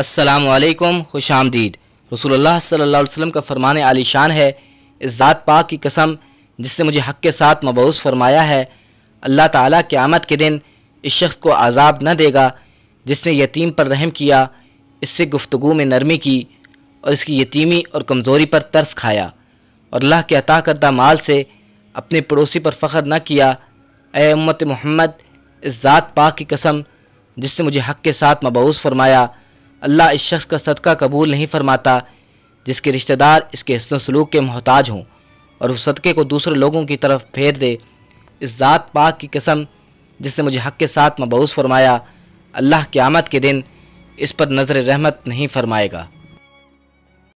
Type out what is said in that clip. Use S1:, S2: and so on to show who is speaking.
S1: असलकम खुश आमदीद रसूलुल्लाह सल्लल्लाहु अलैहि वसल्लम का फरमान आलीशान है इस ज़ात पाक की कसम जिसने मुझे हक़ के साथ मबूस फरमाया है अल्लाह ताला क़्यामत के दिन इस शख्स को आज़ाब न देगा जिसने यतीम पर रहम किया इससे गुफ्तु में नरमी की और इसकी यतीमी और कमज़ोरी पर तर्स खाया और अल्लाह के अता करदा माल से अपने पड़ोसी पर फ़ख्र न किया ए उम्मत मोहम्मद इस ज़ात पाक की कसम जिसने मुझे हक़ के साथ मबूस फरमाया अल्लाह इस शख्स का सदका कबूल नहीं फरमाता जिसके रिश्तेदार इसके हसन सलूक के मोहताज हों और उस सदक़े को दूसरे लोगों की तरफ फेर दे इस ज़ात पाक की कसम जिसने मुझे हक़ के साथ मबूस फरमाया अल्लाह क़्यामत के दिन इस पर नज़र रहमत नहीं फरमाएगा